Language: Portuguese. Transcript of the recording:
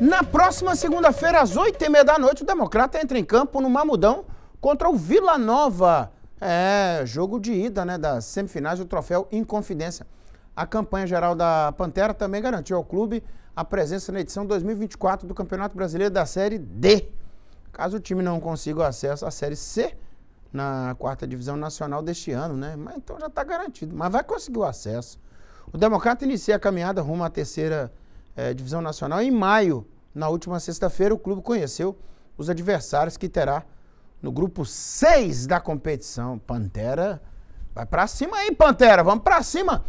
Na próxima segunda-feira, às oito e meia da noite, o Democrata entra em campo no Mamudão contra o Vila Nova. É, jogo de ida né, das semifinais do troféu Inconfidência. A campanha geral da Pantera também garantiu ao clube a presença na edição 2024 do Campeonato Brasileiro da Série D. Caso o time não consiga o acesso à Série C na quarta divisão nacional deste ano, né? Mas então já está garantido. Mas vai conseguir o acesso. O Democrata inicia a caminhada rumo à terceira é, divisão nacional. Em maio, na última sexta-feira, o clube conheceu os adversários que terá no grupo 6 da competição. Pantera, vai para cima aí, Pantera, vamos para cima.